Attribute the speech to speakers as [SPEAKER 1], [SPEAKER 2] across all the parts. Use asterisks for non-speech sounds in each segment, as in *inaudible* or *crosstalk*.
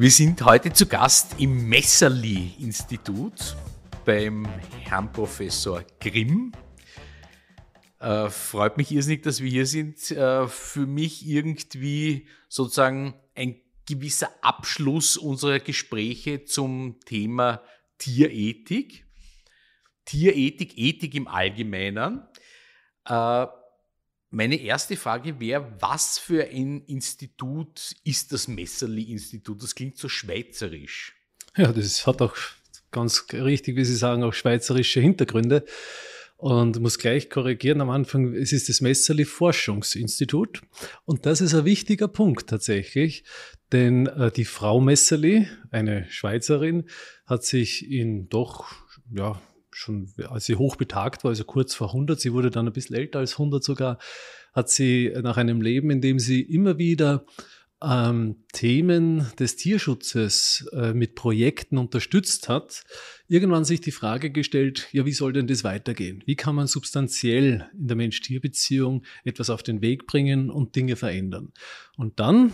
[SPEAKER 1] wir sind heute zu Gast im Messerli-Institut beim Herrn Professor Grimm. Äh, freut mich irrsinnig, dass wir hier sind. Äh, für mich irgendwie sozusagen ein gewisser Abschluss unserer Gespräche zum Thema Tierethik. Tierethik, Ethik im Allgemeinen. Äh, meine erste Frage wäre, was für ein Institut ist das Messerli-Institut? Das klingt so schweizerisch.
[SPEAKER 2] Ja, das hat auch ganz richtig, wie Sie sagen, auch schweizerische Hintergründe. Und muss gleich korrigieren am Anfang, es ist das Messerli Forschungsinstitut. Und das ist ein wichtiger Punkt tatsächlich, denn äh, die Frau Messerli, eine Schweizerin, hat sich in doch ja, schon, als sie hochbetagt war, also kurz vor 100, sie wurde dann ein bisschen älter als 100 sogar, hat sie nach einem Leben, in dem sie immer wieder ähm, Themen des Tierschutzes äh, mit Projekten unterstützt hat, irgendwann sich die Frage gestellt, ja, wie soll denn das weitergehen? Wie kann man substanziell in der Mensch-Tier-Beziehung etwas auf den Weg bringen und Dinge verändern? Und dann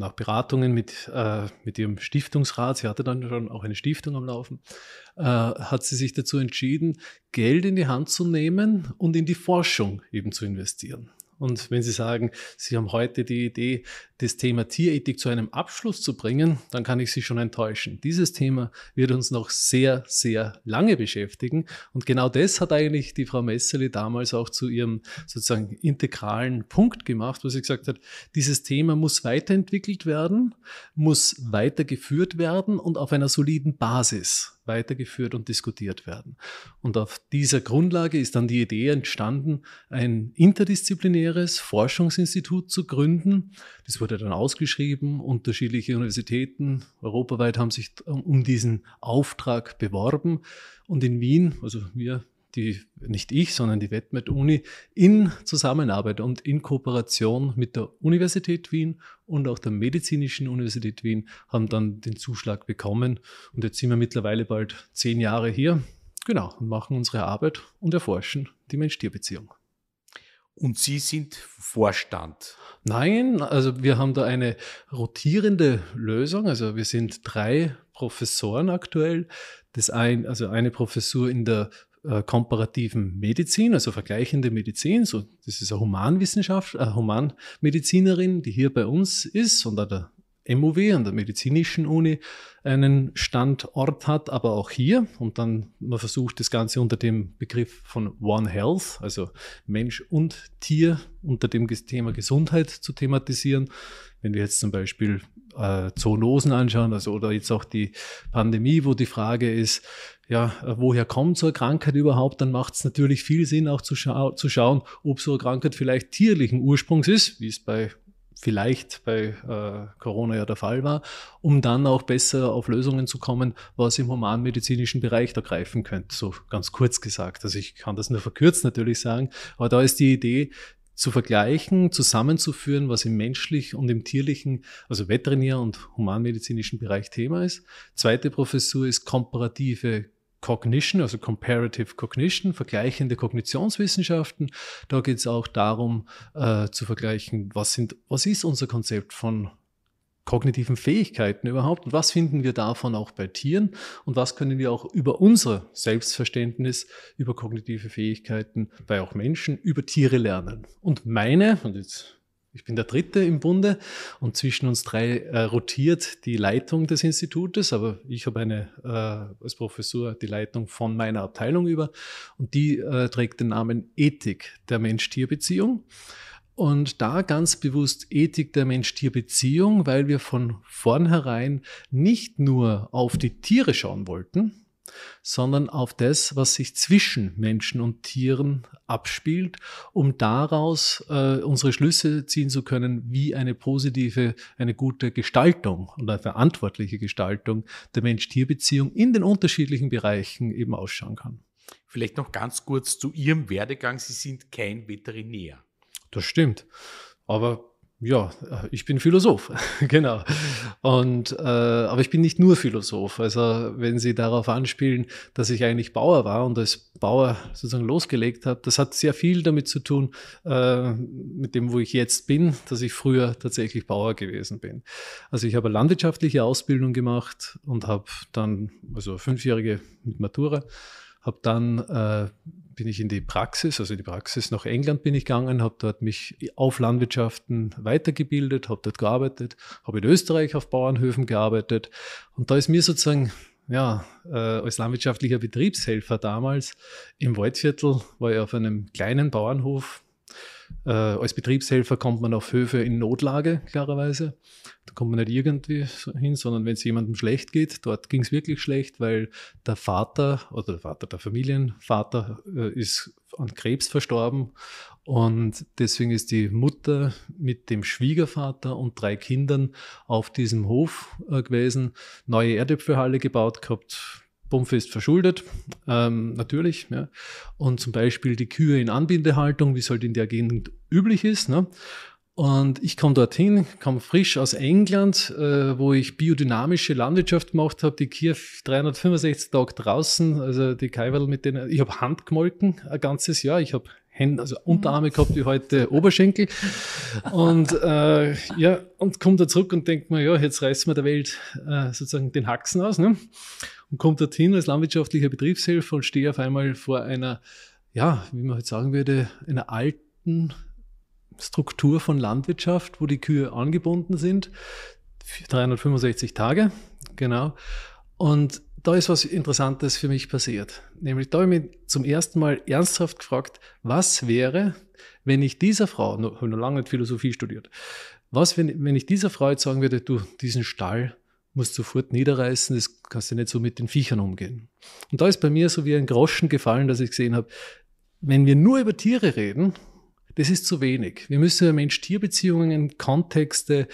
[SPEAKER 2] nach Beratungen mit, äh, mit ihrem Stiftungsrat, sie hatte dann schon auch eine Stiftung am Laufen, äh, hat sie sich dazu entschieden, Geld in die Hand zu nehmen und in die Forschung eben zu investieren. Und wenn Sie sagen, Sie haben heute die Idee, das Thema Tierethik zu einem Abschluss zu bringen, dann kann ich Sie schon enttäuschen. Dieses Thema wird uns noch sehr, sehr lange beschäftigen. Und genau das hat eigentlich die Frau Messerli damals auch zu ihrem sozusagen integralen Punkt gemacht, wo sie gesagt hat, dieses Thema muss weiterentwickelt werden, muss weitergeführt werden und auf einer soliden Basis weitergeführt und diskutiert werden. Und auf dieser Grundlage ist dann die Idee entstanden, ein interdisziplinäres Forschungsinstitut zu gründen. Das wurde wurde dann ausgeschrieben. Unterschiedliche Universitäten europaweit haben sich äh, um diesen Auftrag beworben. Und in Wien, also wir, die, nicht ich, sondern die Wettmet-Uni, in Zusammenarbeit und in Kooperation mit der Universität Wien und auch der Medizinischen Universität Wien haben dann den Zuschlag bekommen. Und jetzt sind wir mittlerweile bald zehn Jahre hier. Genau, und machen unsere Arbeit und erforschen die Mensch-Tier-Beziehung. Und Sie sind Vorstand. Nein, also wir haben da eine rotierende Lösung. Also wir sind drei Professoren aktuell. Das ein, also eine Professur in der äh, komparativen Medizin, also vergleichende Medizin. So, das ist eine Humanwissenschaft, eine Humanmedizinerin, die hier bei uns ist und an der MUW, an der medizinischen Uni, einen Standort hat, aber auch hier. Und dann, man versucht das Ganze unter dem Begriff von One Health, also Mensch und Tier, unter dem Thema Gesundheit zu thematisieren. Wenn wir jetzt zum Beispiel äh, Zoonosen anschauen, also oder jetzt auch die Pandemie, wo die Frage ist, ja, äh, woher kommt so eine Krankheit überhaupt, dann macht es natürlich viel Sinn, auch zu, schau zu schauen, ob so eine Krankheit vielleicht tierlichen Ursprungs ist, wie es bei vielleicht bei äh, Corona ja der Fall war, um dann auch besser auf Lösungen zu kommen, was im humanmedizinischen Bereich da greifen könnte, so ganz kurz gesagt. Also ich kann das nur verkürzt natürlich sagen, aber da ist die Idee, zu vergleichen, zusammenzuführen, was im menschlich und im tierlichen, also veterinär- und humanmedizinischen Bereich Thema ist. Zweite Professur ist komparative Cognition, also Comparative Cognition, vergleichende Kognitionswissenschaften. Da geht es auch darum, äh, zu vergleichen, was, sind, was ist unser Konzept von kognitiven Fähigkeiten überhaupt und was finden wir davon auch bei Tieren und was können wir auch über unser Selbstverständnis über kognitive Fähigkeiten bei auch Menschen, über Tiere lernen. Und meine, und jetzt ich bin der Dritte im Bunde und zwischen uns drei äh, rotiert die Leitung des Institutes, aber ich habe eine äh, als Professor die Leitung von meiner Abteilung über und die äh, trägt den Namen Ethik der Mensch-Tier-Beziehung. Und da ganz bewusst Ethik der Mensch-Tier-Beziehung, weil wir von vornherein nicht nur auf die Tiere schauen wollten, sondern auf das, was sich zwischen Menschen und Tieren abspielt, um daraus äh, unsere Schlüsse ziehen zu können, wie eine positive, eine gute Gestaltung und eine verantwortliche Gestaltung der Mensch-Tier-Beziehung in den unterschiedlichen Bereichen eben ausschauen kann.
[SPEAKER 1] Vielleicht noch ganz kurz zu Ihrem Werdegang. Sie sind kein Veterinär.
[SPEAKER 2] Das stimmt. Aber ja, ich bin Philosoph, *laughs* genau. Und äh, aber ich bin nicht nur Philosoph. Also wenn Sie darauf anspielen, dass ich eigentlich Bauer war und als Bauer sozusagen losgelegt habe, das hat sehr viel damit zu tun äh, mit dem, wo ich jetzt bin, dass ich früher tatsächlich Bauer gewesen bin. Also ich habe eine landwirtschaftliche Ausbildung gemacht und habe dann also fünfjährige mit Matura, habe dann äh, bin ich in die Praxis, also die Praxis nach England bin ich gegangen, habe dort mich auf Landwirtschaften weitergebildet, habe dort gearbeitet, habe in Österreich auf Bauernhöfen gearbeitet und da ist mir sozusagen ja, äh, als landwirtschaftlicher Betriebshelfer damals im Waldviertel war ich auf einem kleinen Bauernhof äh, als Betriebshelfer kommt man auf Höfe in Notlage, klarerweise. Da kommt man nicht irgendwie hin, sondern wenn es jemandem schlecht geht, dort ging es wirklich schlecht, weil der Vater oder der Vater der Familienvater äh, ist an Krebs verstorben und deswegen ist die Mutter mit dem Schwiegervater und drei Kindern auf diesem Hof äh, gewesen, neue Erdäpfelhalle gebaut gehabt, Bumpfe ist verschuldet, ähm, natürlich. Ja. Und zum Beispiel die Kühe in Anbindehaltung, wie es halt in der Gegend üblich ist. Ne. Und ich komme dorthin, komme frisch aus England, äh, wo ich biodynamische Landwirtschaft gemacht habe, die Kier 365 Tage draußen, also die Kaiwal mit denen, ich habe Handgemolken ein ganzes Jahr, ich habe Hände, also Unterarme gehabt wie heute Oberschenkel. Und äh, ja, und kommt da zurück und denkt mir, ja, jetzt reißen wir der Welt äh, sozusagen den Haxen aus. Ne? Und kommt dorthin als landwirtschaftlicher Betriebshelfer und stehe auf einmal vor einer, ja, wie man heute halt sagen würde, einer alten Struktur von Landwirtschaft, wo die Kühe angebunden sind. 365 Tage, genau. Und da ist was Interessantes für mich passiert. Nämlich da habe ich mich zum ersten Mal ernsthaft gefragt, was wäre, wenn ich dieser Frau, noch, noch lange nicht Philosophie studiert, was, wenn, wenn ich dieser Frau jetzt sagen würde, du, diesen Stall musst du sofort niederreißen, das kannst du nicht so mit den Viechern umgehen. Und da ist bei mir so wie ein Groschen gefallen, dass ich gesehen habe, wenn wir nur über Tiere reden, das ist zu wenig. Wir müssen über Mensch-Tier-Beziehungen, Kontexte,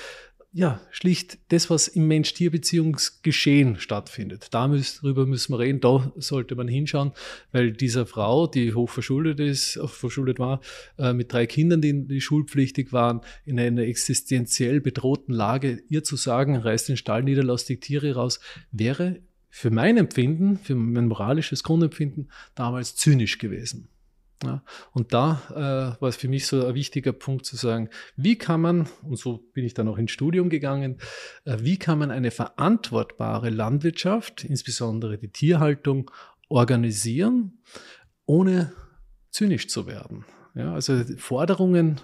[SPEAKER 2] ja, schlicht das, was im Mensch-Tier-Beziehungsgeschehen stattfindet. Darüber müssen wir reden, da sollte man hinschauen, weil dieser Frau, die hochverschuldet ist, äh, verschuldet war, äh, mit drei Kindern, die, die schulpflichtig waren, in einer existenziell bedrohten Lage, ihr zu sagen, reiß den Stall nieder, lass die Tiere raus, wäre für mein Empfinden, für mein moralisches Grundempfinden damals zynisch gewesen. Ja, und da äh, war es für mich so ein wichtiger Punkt zu sagen, wie kann man, und so bin ich dann auch ins Studium gegangen, äh, wie kann man eine verantwortbare Landwirtschaft, insbesondere die Tierhaltung, organisieren, ohne zynisch zu werden. Ja, also Forderungen,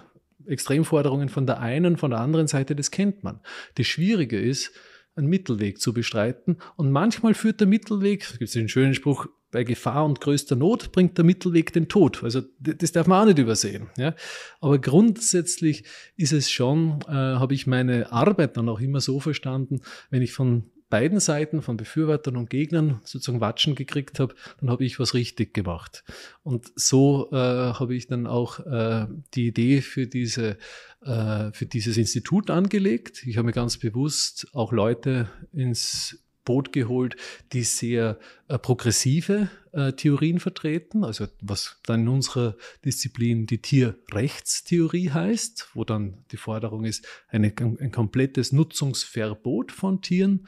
[SPEAKER 2] Extremforderungen von der einen, von der anderen Seite, das kennt man. Das Schwierige ist, einen Mittelweg zu bestreiten. Und manchmal führt der Mittelweg, es gibt es den schönen Spruch, bei Gefahr und größter Not bringt der Mittelweg den Tod. Also das darf man auch nicht übersehen. Ja? Aber grundsätzlich ist es schon, äh, habe ich meine Arbeit dann auch immer so verstanden, wenn ich von beiden Seiten, von Befürwortern und Gegnern, sozusagen Watschen gekriegt habe, dann habe ich was richtig gemacht. Und so äh, habe ich dann auch äh, die Idee für, diese, äh, für dieses Institut angelegt. Ich habe mir ganz bewusst auch Leute ins Boot geholt, die sehr äh, progressive äh, Theorien vertreten, also was dann in unserer Disziplin die Tierrechtstheorie heißt, wo dann die Forderung ist, eine, ein komplettes Nutzungsverbot von Tieren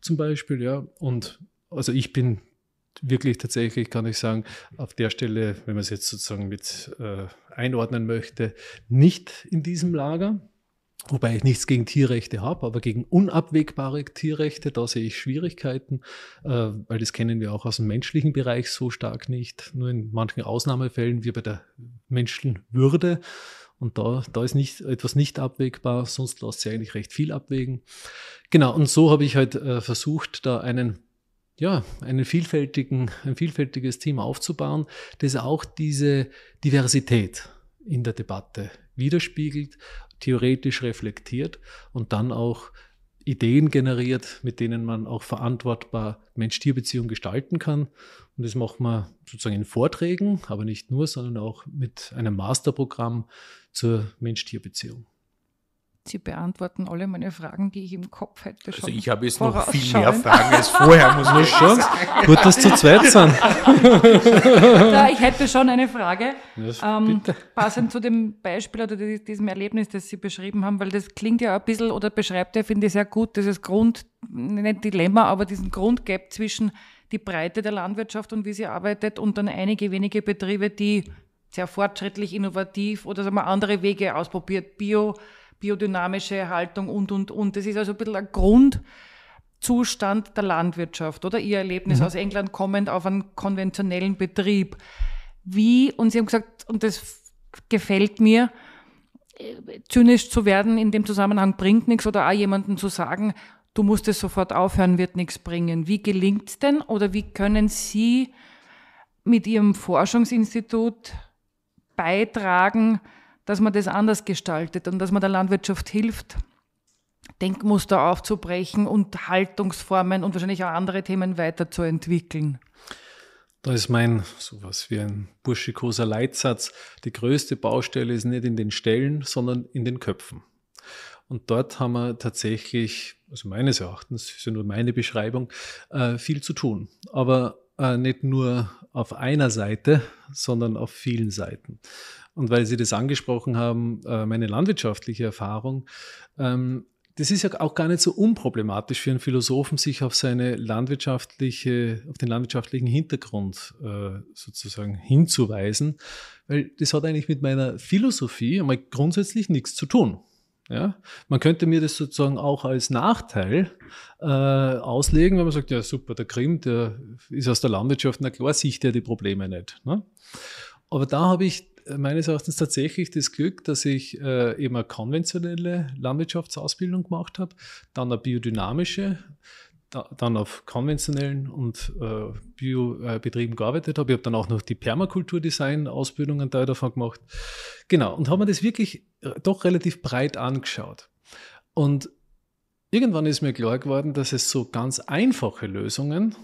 [SPEAKER 2] zum Beispiel. Ja. Und also ich bin wirklich tatsächlich, kann ich sagen, auf der Stelle, wenn man es jetzt sozusagen mit äh, einordnen möchte, nicht in diesem Lager. Wobei ich nichts gegen Tierrechte habe, aber gegen unabwegbare Tierrechte, da sehe ich Schwierigkeiten, äh, weil das kennen wir auch aus dem menschlichen Bereich so stark nicht. Nur in manchen Ausnahmefällen wie bei der menschlichen Würde. Und da, da ist nicht, etwas nicht abwegbar, sonst lässt sich eigentlich recht viel abwägen. Genau, und so habe ich halt äh, versucht, da einen ja, einen vielfältigen, ein vielfältiges Team aufzubauen, das auch diese Diversität in der Debatte widerspiegelt theoretisch reflektiert und dann auch Ideen generiert, mit denen man auch verantwortbar mensch tier beziehungen gestalten kann. Und das machen wir sozusagen in Vorträgen, aber nicht nur, sondern auch mit einem Masterprogramm zur Mensch-Tier-Beziehung.
[SPEAKER 3] Sie beantworten alle meine Fragen, die ich im Kopf hätte. also ich habe jetzt noch viel mehr Fragen als vorher, muss man schon sagen. *laughs* Gut, dass zu zweit sind. *laughs* ja, ich hätte schon eine Frage, ähm, passend zu dem Beispiel oder diesem Erlebnis, das Sie beschrieben haben, weil das klingt ja ein bisschen oder beschreibt ja, finde ich sehr gut, dieses Grund, nicht Dilemma, aber diesen Grundgap zwischen die Breite der Landwirtschaft und wie sie arbeitet und dann einige wenige Betriebe, die sehr fortschrittlich, innovativ oder sagen wir, andere Wege ausprobiert, Bio, biodynamische Erhaltung und, und, und. Das ist also ein bisschen ein Grundzustand der Landwirtschaft oder Ihr Erlebnis mhm. aus England kommend auf einen konventionellen Betrieb. Wie, und Sie haben gesagt, und das gefällt mir, äh, zynisch zu werden in dem Zusammenhang bringt nichts oder auch jemandem zu sagen, du musst es sofort aufhören, wird nichts bringen. Wie gelingt es denn oder wie können Sie mit Ihrem Forschungsinstitut beitragen, dass man das anders gestaltet und dass man der Landwirtschaft hilft, Denkmuster aufzubrechen und Haltungsformen und wahrscheinlich auch andere Themen weiterzuentwickeln.
[SPEAKER 2] Da ist mein sowas wie ein burschikoser Leitsatz, die größte Baustelle ist nicht in den Stellen, sondern in den Köpfen. Und dort haben wir tatsächlich, also meines Erachtens, das ist ja nur meine Beschreibung, äh, viel zu tun. Aber äh, nicht nur auf einer Seite, sondern auf vielen Seiten. Und weil Sie das angesprochen haben, äh, meine landwirtschaftliche Erfahrung, ähm, das ist ja auch gar nicht so unproblematisch für einen Philosophen, sich auf seine landwirtschaftliche, auf den landwirtschaftlichen Hintergrund äh, sozusagen hinzuweisen, weil das hat eigentlich mit meiner Philosophie einmal grundsätzlich nichts zu tun. Ja? Man könnte mir das sozusagen auch als Nachteil äh, auslegen, wenn man sagt, ja super, der Krim, der ist aus der Landwirtschaft, na klar sieht der die Probleme nicht. Ne? Aber da habe ich äh, meines Erachtens tatsächlich das Glück, dass ich äh, eben eine konventionelle Landwirtschaftsausbildung gemacht habe, dann eine biodynamische, da, dann auf konventionellen und äh, bio äh, gearbeitet habe. Ich habe dann auch noch die Permakulturdesign-Ausbildung einen Teil davon gemacht. Genau, und habe mir das wirklich äh, doch relativ breit angeschaut. Und irgendwann ist mir klar geworden, dass es so ganz einfache Lösungen,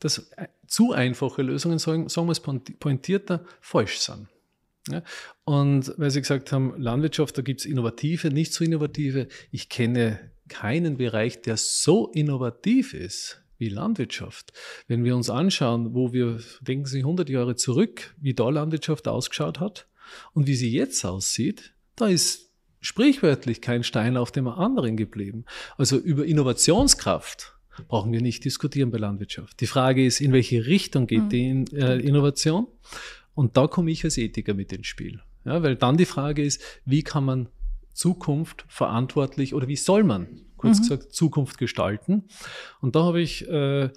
[SPEAKER 2] dass äh, zu einfache Lösungen, sagen, sagen wir es pointierter, falsch sind. Ja, und weil Sie gesagt haben, Landwirtschaft, da gibt es innovative, nicht so innovative. Ich kenne keinen Bereich, der so innovativ ist wie Landwirtschaft. Wenn wir uns anschauen, wo wir, denken Sie 100 Jahre zurück, wie da Landwirtschaft ausgeschaut hat und wie sie jetzt aussieht, da ist sprichwörtlich kein Stein auf dem anderen geblieben. Also über Innovationskraft brauchen wir nicht diskutieren bei Landwirtschaft. Die Frage ist, in welche Richtung geht mhm. die äh, Innovation und da komme ich als Ethiker mit ins Spiel. Ja, weil dann die Frage ist, wie kann man Zukunft verantwortlich oder wie soll man, kurz mhm. gesagt, Zukunft gestalten? Und da habe ich äh,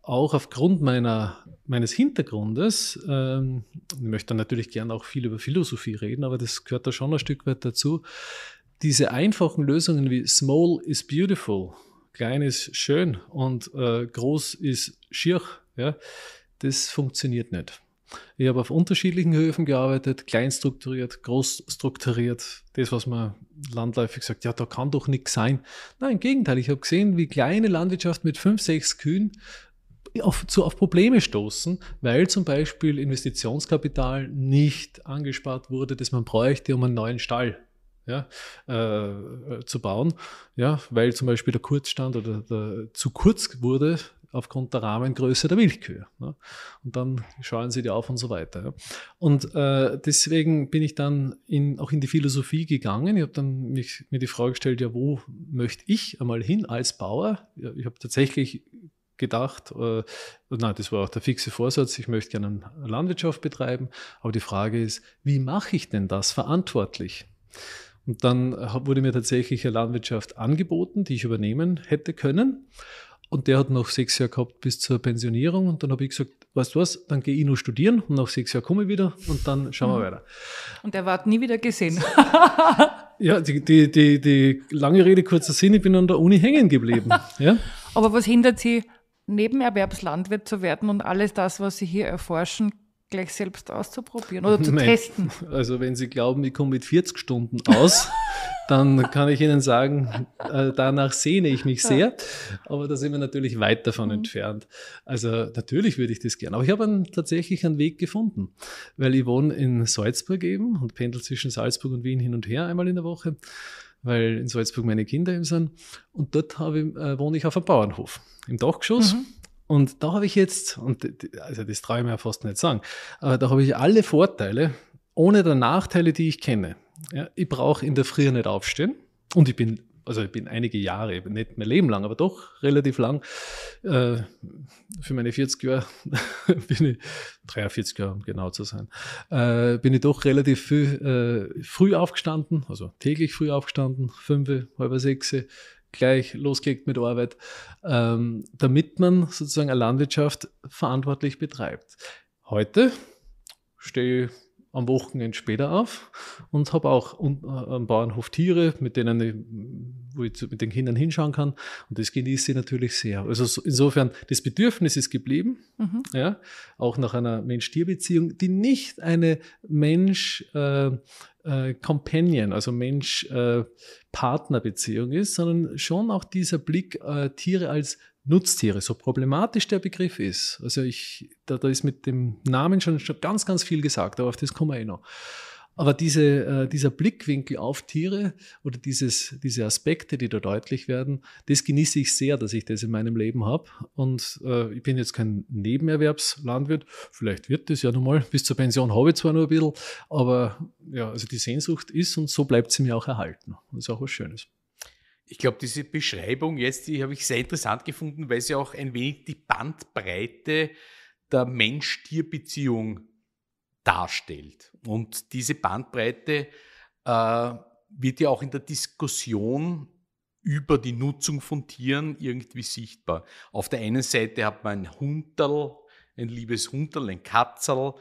[SPEAKER 2] auch aufgrund meiner, meines Hintergrundes, ähm, ich möchte natürlich gerne auch viel über Philosophie reden, aber das gehört da schon ein Stück weit dazu, diese einfachen Lösungen wie small is beautiful, klein ist schön und äh, groß ist schier, ja, das funktioniert nicht. Ich habe auf unterschiedlichen Höfen gearbeitet, kleinstrukturiert, großstrukturiert. Das, was man landläufig sagt, ja, da kann doch nichts sein. Nein, im Gegenteil, ich habe gesehen, wie kleine Landwirtschaft mit fünf, sechs Kühen auf, zu, auf Probleme stoßen, weil zum Beispiel Investitionskapital nicht angespart wurde, das man bräuchte, um einen neuen Stall ja, äh, äh zu bauen, ja, weil zum Beispiel der Kurzstand oder der, zu kurz wurde, aufgrund der Rahmengröße der Milchkühe. Ne? Und dann schauen sie die auf und so weiter. Ja? Und äh, deswegen bin ich dann in, auch in die Philosophie gegangen. Ich habe dann mich, mir die Frage gestellt, ja, wo möchte ich einmal hin als Bauer? ich habe tatsächlich gedacht, äh, nein, das war auch der fixe Vorsatz, ich möchte gerne Landwirtschaft betreiben, aber die Frage ist, wie mache ich denn das verantwortlich? Und dann wurde mir tatsächlich eine Landwirtschaft angeboten, die ich übernehmen hätte können. Und der hat noch sechs Jahre gehabt bis zur Pensionierung. Und dann habe ich gesagt, weißt du was, dann gehe ich noch studieren und nach sechs Jahren komme ich wieder und dann schauen wir mhm. weiter.
[SPEAKER 3] Und er war nie wieder gesehen.
[SPEAKER 2] *laughs* ja, die, die, die, die, lange Rede, kurzer Sinn, ich bin an der Uni hängen geblieben. *laughs* ja?
[SPEAKER 3] Aber was hindert Sie, Nebenerwerbslandwirt zu werden und alles das, was Sie hier erforschen, gleich selbst auszuprobieren *laughs* oder zu Nein. testen.
[SPEAKER 2] Also wenn Sie glauben, ich komme mit 40 Stunden aus, *laughs* dann kann ich Ihnen sagen, äh, danach sehne ich mich sehr, aber da sind wir natürlich weit davon mhm. entfernt. Also natürlich würde ich das gerne, aber ich habe einen, tatsächlich einen Weg gefunden, weil ich wohne in Salzburg eben und pendel zwischen Salzburg und Wien hin und her einmal in der Woche weil in Salzburg meine Kinder eben sind. Und dort ich, äh, wohne ich auf einem Bauernhof im Dachgeschoss. Mhm. Und da habe ich jetzt, und also das traue ich mir ja fast nicht sagen, aber da habe ich alle Vorteile ohne der Nachteile, die ich kenne. Ja, ich brauche in der Früh nicht aufstehen und ich bin also ich bin einige Jahre, nicht mein Leben lang, aber doch relativ lang. Äh, für meine 40 Jahre *laughs* bin ich, 43 Jahre, um genau zu sein, äh, bin ich doch relativ viel, äh, früh aufgestanden, also täglich früh aufgestanden, fünf, halb sechs, gleich losgeht mit Arbeit, ähm, damit man sozusagen eine Landwirtschaft verantwortlich betreibt. Heute stehe ich am Wochenende später auf und habe auch äh, am Bauernhof Tiere, mit denen ich, wo ich zu, mit den Kindern hinschauen kann. Und das genieße ich natürlich sehr. Also insofern, das Bedürfnis ist geblieben, mhm. ja, auch nach einer Mensch-Tier-Beziehung, die nicht eine Mensch- äh, äh, Companion, also Mensch-Partner-Beziehung äh, ist, sondern schon auch dieser Blick äh, Tiere als Nutztiere, so problematisch der Begriff ist. Also ich, da, da ist mit dem Namen schon, schon ganz, ganz viel gesagt, aber auf das kommen wir eh noch. Aber diese, äh, dieser Blickwinkel auf Tiere oder dieses, diese Aspekte, die da deutlich werden, das genieße ich sehr, dass ich das in meinem Leben habe. Und äh, ich bin jetzt kein Nebenerwerbslandwirt. Vielleicht wird das ja nochmal. Bis zur Pension habe ich zwar nur ein bisschen, aber ja, also die Sehnsucht ist und so bleibt sie mir auch erhalten. Das ist auch was Schönes.
[SPEAKER 1] Ich glaube, diese Beschreibung jetzt, die habe ich sehr interessant gefunden, weil sie auch ein wenig die Bandbreite der Mensch-Tier-Beziehung darstellt. Und diese Bandbreite äh, wird ja auch in der Diskussion über die Nutzung von Tieren irgendwie sichtbar. Auf der einen Seite hat man ein Hunterl, ein liebes Hunterl, ein Katzerl.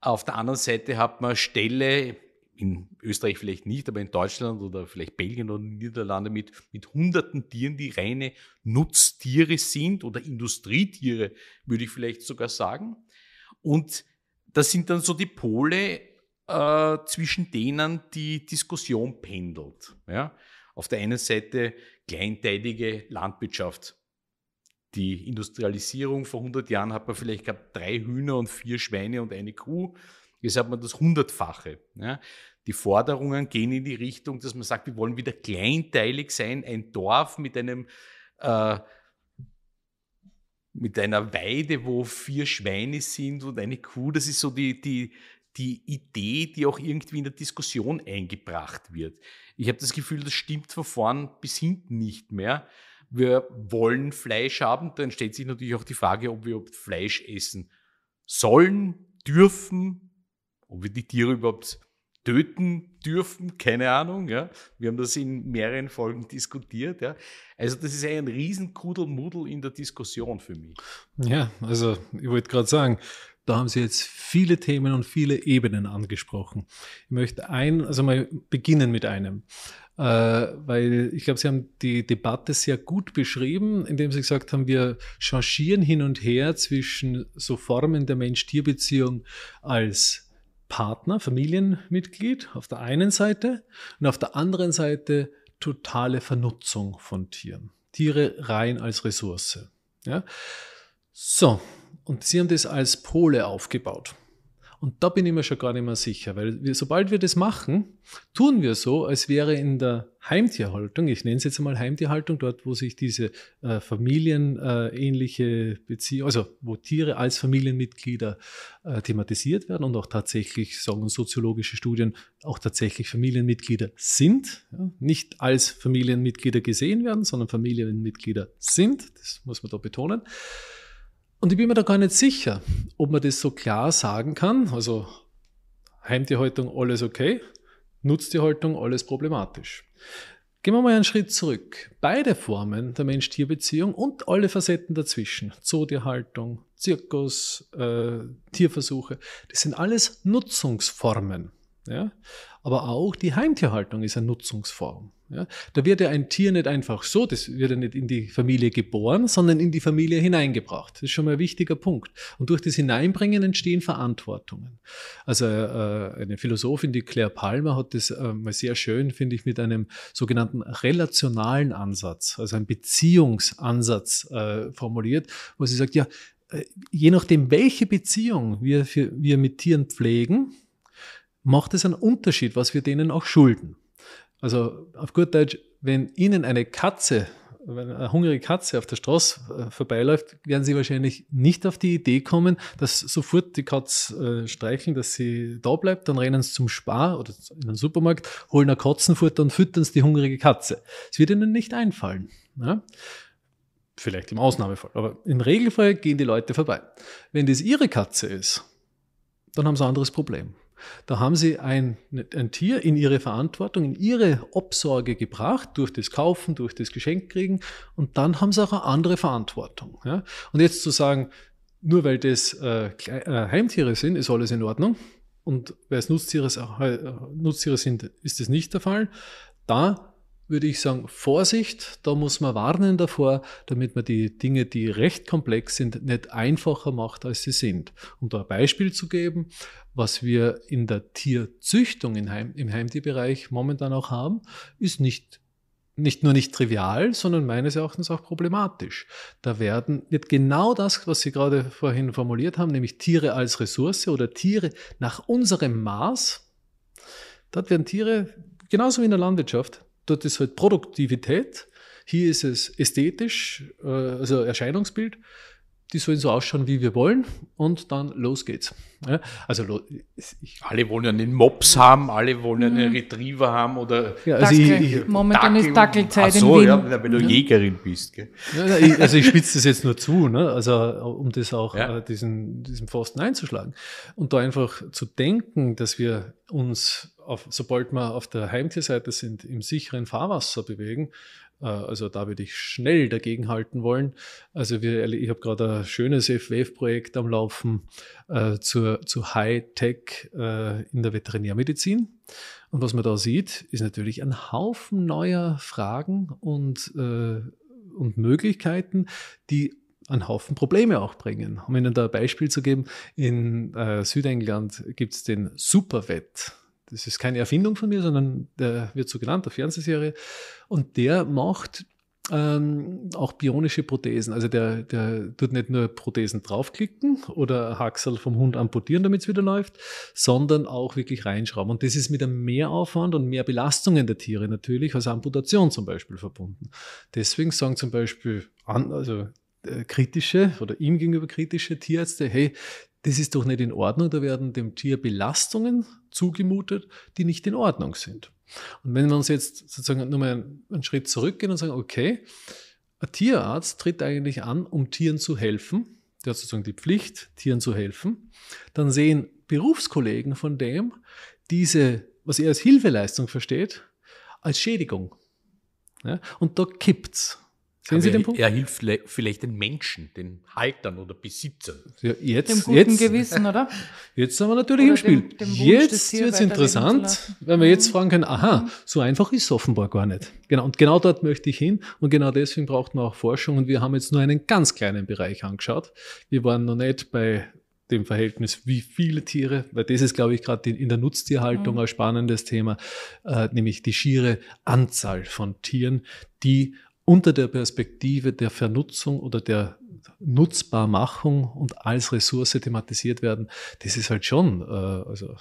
[SPEAKER 1] Auf der anderen Seite hat man Ställe, in Österreich vielleicht nicht, aber in Deutschland oder vielleicht Belgien oder Niederlande mit, mit hunderten Tieren, die reine Nutztiere sind oder Industrietiere, würde ich vielleicht sogar sagen. Und das sind dann so die Pole, äh, zwischen denen die Diskussion pendelt. Ja? Auf der einen Seite kleinteilige Landwirtschaft. Die Industrialisierung vor 100 Jahren hat man vielleicht gehabt drei Hühner und vier Schweine und eine Kuh. Jetzt hat man das Hundertfache. Ja? Die Forderungen gehen in die Richtung, dass man sagt, wir wollen wieder kleinteilig sein, ein Dorf mit einem äh, mit einer Weide, wo vier Schweine sind und eine Kuh. Das ist so die, die, die Idee, die auch irgendwie in der Diskussion eingebracht wird. Ich habe das Gefühl, das stimmt von vorn bis hinten nicht mehr. Wir wollen Fleisch haben, dann stellt sich natürlich auch die Frage, ob wir Fleisch essen sollen, dürfen, ob wir die Tiere überhaupt töten dürfen, keine Ahnung. Ja. Wir haben das in mehreren Folgen diskutiert. Ja. Also das ist ein Riesenkudelmudel in der Diskussion für mich.
[SPEAKER 2] Ja, also ich wollte gerade sagen, da haben Sie jetzt viele Themen und viele Ebenen angesprochen. Ich möchte ein, also mal beginnen mit einem, äh, weil ich glaube, Sie haben die Debatte sehr gut beschrieben, indem Sie gesagt haben, wir changieren hin und her zwischen so Formen der Mensch-Tier-Beziehung als Partner, Familienmitglied auf der einen Seite und auf der anderen Seite totale Vernutzung von Tieren. Tiere rein als Ressource. Ja? So, und sie haben das als Pole aufgebaut. Und da bin ich mir schon gar nicht mehr sicher, weil wir, sobald wir das machen, tun wir so, als wäre in der Heimtierhaltung, ich nenne es jetzt mal Heimtierhaltung, dort, wo sich diese äh, familienähnliche äh, Beziehung, also wo Tiere als Familienmitglieder äh, thematisiert werden und auch tatsächlich, sagen soziologische Studien, auch tatsächlich Familienmitglieder sind, ja, nicht als Familienmitglieder gesehen werden, sondern Familienmitglieder sind, das muss man da betonen. Und ich bin mir da gar nicht sicher, ob man das so klar sagen kann. Also Heimtierhaltung, alles okay. Nutztierhaltung, alles problematisch. Gehen wir mal einen Schritt zurück. Beide Formen der Mensch-Tier-Beziehung und alle Facetten dazwischen, Zootierhaltung, Zirkus, äh, Tierversuche, das sind alles Nutzungsformen. Ja? Aber auch die Heimtierhaltung ist eine Nutzungsform. Ja, da wird ja ein Tier nicht einfach so, das wird ja nicht in die Familie geboren, sondern in die Familie hineingebracht. Das ist schon mal ein wichtiger Punkt. Und durch das Hineinbringen entstehen Verantwortungen. Also äh, eine Philosophin, die Claire Palmer, hat das äh, mal sehr schön, finde ich, mit einem sogenannten relationalen Ansatz, also einem Beziehungsansatz äh, formuliert, wo sie sagt, ja, äh, je nachdem, welche Beziehung wir, für, wir mit Tieren pflegen, macht es einen Unterschied, was wir denen auch schulden. Also auf gut Deutsch, wenn Ihnen eine Katze, wenn eine hungrige Katze auf der Straße äh, vorbeiläuft, werden Sie wahrscheinlich nicht auf die Idee kommen, dass sofort die Katze äh, streicheln, dass sie da bleibt, dann rennen Sie zum Spar oder in den Supermarkt, holen ein Katzenfutter und füttern Sie die hungrige Katze. Es wird Ihnen nicht einfallen. Ja? Vielleicht im Ausnahmefall, aber im Regelfall gehen die Leute vorbei. Wenn das Ihre Katze ist, dann haben Sie ein anderes Problem. Da haben sie ein, ein, Tier in ihre Verantwortung, in ihre Obsorge gebracht, durch das Kaufen, durch das Geschenkkriegen. Und dann haben sie auch eine andere Verantwortung. Ja? Und jetzt zu sagen, nur weil das äh, äh Heimtiere sind, ist alles in Ordnung. Und weil es Nutztiere, äh, Nutztiere sind, ist das nicht der Fall. Da würde ich sagen, Vorsicht, da muss man warnen davor, damit man die Dinge, die recht komplex sind, nicht einfacher macht, als sie sind. Um da ein Beispiel zu geben, was wir in der Tierzüchtung im, Heim, im Heimtierbereich momentan auch haben, ist nicht nicht nur nicht trivial, sondern meines Erachtens auch problematisch. Da werden, wird genau das, was Sie gerade vorhin formuliert haben, nämlich Tiere als Ressource oder Tiere nach unserem Maß, dort werden Tiere genauso wie in der Landwirtschaft dort ist halt Produktivität, hier ist es ästhetisch, äh, also Erscheinungsbild. Die sollen so ausschauen, wie wir wollen, und dann los geht's. Ja,
[SPEAKER 1] also ich, alle wollen ja einen Mops haben, alle wollen ja einen mhm. Retriever haben oder ja, also Dackel. Ich, ich, Momentan Dackel. ist Dackelzeit Ach so, in Wien. ja, wenn du ja. Jägerin bist. Gell? Ja, also ich
[SPEAKER 2] spitze das jetzt nur zu, ne? also um das auch äh, diesen diesen Pfosten einzuschlagen und da einfach zu denken, dass wir uns auf, sobald wir auf der Heimtierseite sind, im sicheren Fahrwasser bewegen. Äh, also da würde ich schnell dagegen halten wollen. Also wir, ich habe gerade ein schönes FWF-Projekt am Laufen äh, zur, zu High-Tech äh, in der Veterinärmedizin. Und was man da sieht, ist natürlich ein Haufen neuer Fragen und, äh, und Möglichkeiten, die einen Haufen Probleme auch bringen. Um Ihnen da ein Beispiel zu geben, in äh, Südengland gibt es den Supervet das ist keine Erfindung von mir, sondern der wird so genannt, der Fernsehserie. Und der macht ähm, auch bionische Prothesen. Also der, der tut nicht nur Prothesen draufklicken oder Haxel vom Hund amputieren, damit es wieder läuft, sondern auch wirklich reinschrauben. Und das ist mit einem Mehraufwand und mehr Belastungen der Tiere natürlich als Amputation zum Beispiel verbunden. Deswegen sagen zum Beispiel, an, also äh, kritische oder ihm gegenüber kritische Tierärzte, hey, das ist doch nicht in Ordnung, da werden dem Tier Belastungen zugemutet, die nicht in Ordnung sind. Und wenn wir uns jetzt sozusagen nur mal einen Schritt zurückgehen und sagen, okay, ein Tierarzt tritt eigentlich an, um Tieren zu helfen, der hat sozusagen die Pflicht, Tieren zu helfen, dann sehen Berufskollegen von dem diese, was er als Hilfeleistung versteht, als Schädigung. Ja? Und da kippt's. Sehen Aber Sie den Punkt?
[SPEAKER 1] Er hilft vielleicht den Menschen, den Haltern oder Besitzern. Ja, jetzt, dem guten jetzt, Gewissen, oder? Jetzt sind wir natürlich oder im Spiel. Dem, dem jetzt wird es interessant, wenn wir jetzt mhm. fragen können, aha, so
[SPEAKER 2] einfach ist es offenbar gar nicht. Genau, und genau dort möchte ich hin und genau deswegen braucht man auch Forschung und wir haben jetzt nur einen ganz kleinen Bereich angeschaut. Wir waren noch nicht bei dem Verhältnis, wie viele Tiere, weil das ist, glaube ich, gerade in der Nutztierhaltung mhm. ein spannendes Thema, äh, nämlich die schiere Anzahl von Tieren, die unter der Perspektive der Vernutzung oder der Nutzbarmachung und als Ressource thematisiert werden, das ist halt schon, äh, also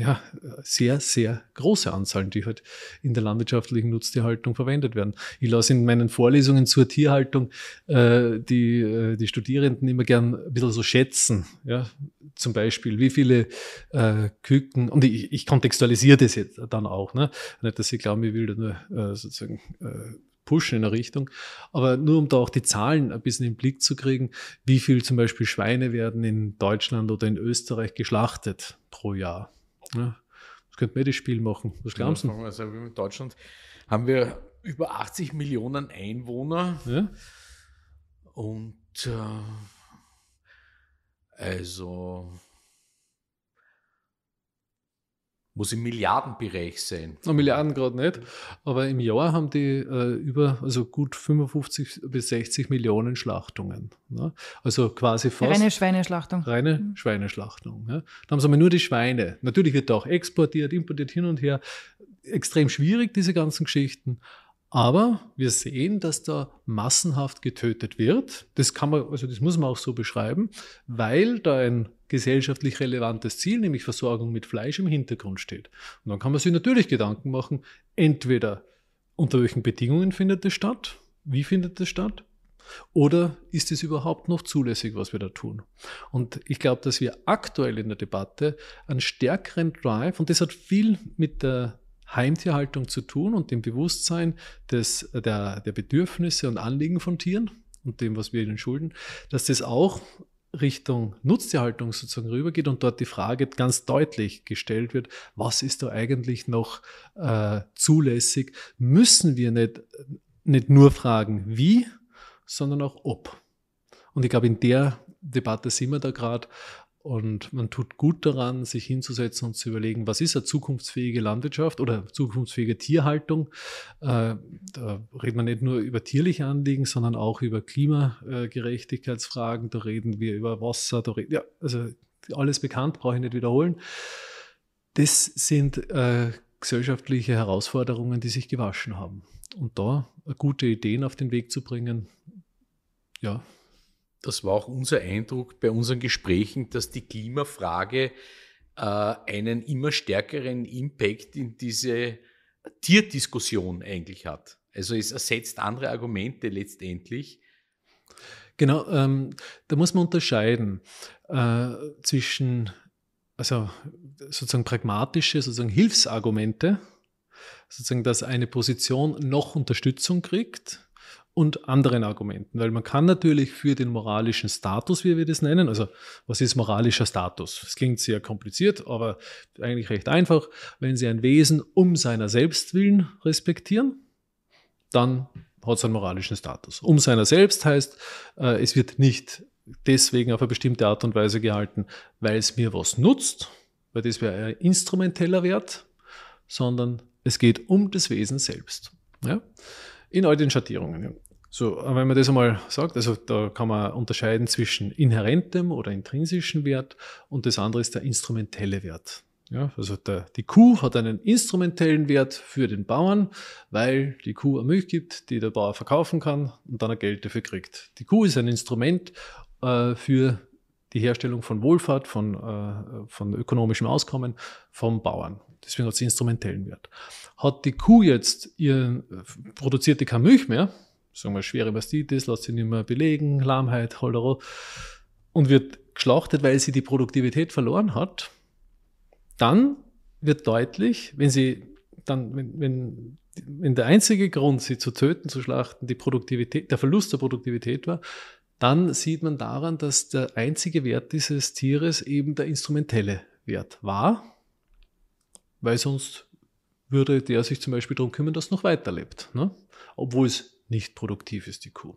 [SPEAKER 2] ja, sehr, sehr große Anzahlen, die halt in der landwirtschaftlichen Nutztierhaltung verwendet werden. Ich lasse in meinen Vorlesungen zur Tierhaltung äh, die, äh, die Studierenden immer gern ein bisschen so schätzen. Ja? Zum Beispiel, wie viele äh, Küken, und ich, ich kontextualisiere das jetzt dann auch, ne? nicht, dass ich glaube, ich will da nur äh, sozusagen Äh, pushen in der Richtung. Aber nur um da auch die Zahlen ein bisschen im Blick zu kriegen, wie viel zum Beispiel Schweine werden in Deutschland oder in Österreich geschlachtet pro Jahr. Ja, das könnte mir eh das Spiel machen. Was glaubst du?
[SPEAKER 1] Also in Deutschland haben wir über 80 Millionen Einwohner. Ja? Und äh, also muss im Milliardenbereich sein. Na, Milliarden
[SPEAKER 2] gerade nicht, aber im Jahr haben die äh, über, also gut 55 bis 60 Millionen Schlachtungen. Ne? Also quasi fast. Reine Schweineschlachtung. Reine mhm. Schweineschlachtung. Ne? Da haben sie aber nur die Schweine. Natürlich wird da auch exportiert, importiert hin und her. Extrem schwierig, diese ganzen Geschichten. Aber wir sehen, dass da massenhaft getötet wird. Das kann man, also das muss man auch so beschreiben, weil da ein gesellschaftlich relevantes Ziel, nämlich Versorgung mit Fleisch, im Hintergrund steht. Und dann kann man sich natürlich Gedanken machen, entweder unter welchen Bedingungen findet es statt, wie findet es statt, oder ist es überhaupt noch zulässig, was wir da tun? Und ich glaube, dass wir aktuell in der Debatte einen stärkeren Drive, und das hat viel mit der Heimtierhaltung zu tun und dem Bewusstsein des, der, der Bedürfnisse und Anliegen von Tieren und dem, was wir ihnen schulden, dass das auch Richtung Nutztierhaltung sozusagen rübergeht und dort die Frage ganz deutlich gestellt wird, was ist da eigentlich noch äh, zulässig, müssen wir nicht, nicht nur fragen, wie, sondern auch ob. Und ich glaube, in der Debatte sind wir da gerade, und man tut gut daran, sich hinzusetzen und zu überlegen, was ist eine zukunftsfähige Landwirtschaft oder zukunftsfähige Tierhaltung. Äh, da redet man nicht nur über tierliche Anliegen, sondern auch über Klimagerechtigkeitsfragen. Da reden wir über Wasser. Da reden, ja, also alles bekannt, brauche ich nicht wiederholen. Das sind äh, gesellschaftliche Herausforderungen, die sich gewaschen haben. Und da gute Ideen auf den Weg zu bringen,
[SPEAKER 1] ja, das war auch unser Eindruck bei unseren Gesprächen, dass die Klimafrage äh, einen immer stärkeren Impact in diese Tierdiskussion eigentlich hat. Also es ersetzt andere Argumente letztendlich.
[SPEAKER 2] Genau, ähm, da muss man unterscheiden äh, zwischen also sozusagen pragmatische, sozusagen Hilfsargumente, sozusagen, dass eine Position noch Unterstützung kriegt und anderen Argumenten. Weil man kann natürlich für den moralischen Status, wie wir das nennen, also was ist moralischer Status? Es klingt sehr kompliziert, aber eigentlich recht einfach. Wenn Sie ein Wesen um seiner selbst willen respektieren, dann hat es einen moralischen Status. Um seiner selbst heißt, äh, es wird nicht deswegen auf eine bestimmte Art und Weise gehalten, weil es mir was nutzt, weil das wäre ein instrumenteller Wert, sondern es geht um das Wesen selbst. Ja? In all den Schattierungen. Ja. So, wenn man das einmal sagt, also da kann man unterscheiden zwischen inhärentem oder intrinsischem Wert und das andere ist der instrumentelle Wert. Ja, also der, die Kuh hat einen instrumentellen Wert für den Bauern, weil die Kuh eine Milch gibt, die der Bauer verkaufen kann und dann ein Geld dafür kriegt. Die Kuh ist ein Instrument äh, für die Herstellung von Wohlfahrt, von, äh, von ökonomischem Auskommen vom Bauern. Deswegen hat sie instrumentellen Wert. Hat die Kuh jetzt ihren, produziert die keine Milch mehr, sagen wir schwere Mastitis, lässt sie nicht mehr belegen, Lahmheit, Holdero, und wird geschlachtet, weil sie die Produktivität verloren hat, dann wird deutlich, wenn sie dann, wenn, wenn, wenn der einzige Grund, sie zu töten, zu schlachten, die Produktivität, der Verlust der Produktivität war, dann sieht man daran, dass der einzige Wert dieses Tieres eben der instrumentelle Wert war weil sonst würde der sich zum Beispiel darum kümmern, dass noch weiterlebt, ne? obwohl es nicht produktiv ist, die Kuh.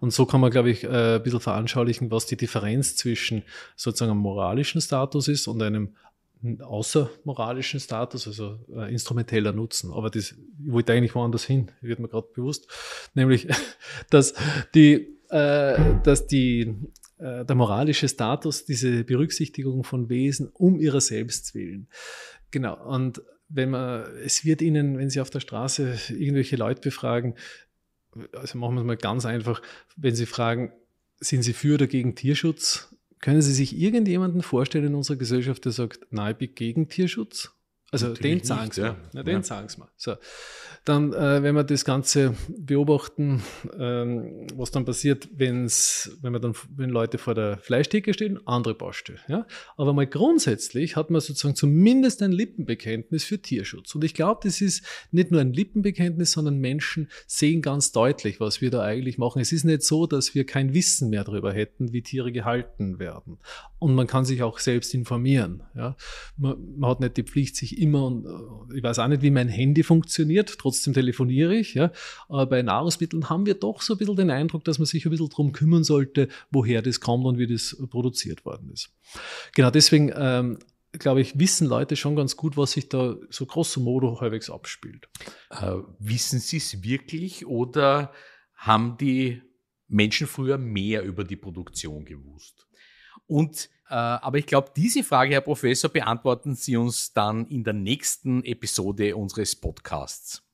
[SPEAKER 2] Und so kann man, glaube ich, äh, ein bisschen veranschaulichen, was die Differenz zwischen sozusagen einem moralischen Status ist und einem außermoralischen Status, also äh, instrumenteller Nutzen. Aber das, ich wollte eigentlich woanders hin, wird mir gerade bewusst, nämlich, *laughs* dass die, äh, dass die, der moralische Status, diese Berücksichtigung von Wesen um ihrer selbst willen, Genau. Und wenn man, es wird ihnen, wenn sie auf der Straße irgendwelche Leute befragen, also machen wir es mal ganz einfach, wenn sie fragen, sind sie für oder gegen Tierschutz? Können Sie sich irgendjemanden vorstellen in unserer Gesellschaft, der sagt, nein, ich bin gegen Tierschutz? Also Natürlich den sagen sie ja. mal. den ja. sagen sie mal. So. Dann, äh, wenn wir das Ganze beobachten, ähm, was dann passiert, wenn's, wenn, wir dann, wenn Leute vor der Fleischtheke stehen, andere Baustelle. Ja? Aber mal grundsätzlich hat man sozusagen zumindest ein Lippenbekenntnis für Tierschutz. Und ich glaube, das ist nicht nur ein Lippenbekenntnis, sondern Menschen sehen ganz deutlich, was wir da eigentlich machen. Es ist nicht so, dass wir kein Wissen mehr darüber hätten, wie Tiere gehalten werden. Und man kann sich auch selbst informieren. Ja? Man, man hat nicht die Pflicht, sich immer, äh, ich weiß auch nicht, wie mein Handy funktioniert, trotzdem telefoniere ich. Ja. Aber bei Nahrungsmitteln haben wir doch so ein bisschen den Eindruck, dass man sich ein bisschen darum kümmern sollte, woher das kommt und wie das äh, produziert worden ist. Genau deswegen, ähm, glaube ich, wissen Leute schon ganz gut, was sich da so grosso modo halbwegs abspielt.
[SPEAKER 1] Äh, wissen sie es wirklich oder haben die Menschen früher mehr über die Produktion gewusst? Und äh, aber ich glaube, diese Frage, Herr Professor, beantworten Sie uns dann in der nächsten Episode unseres Podcasts.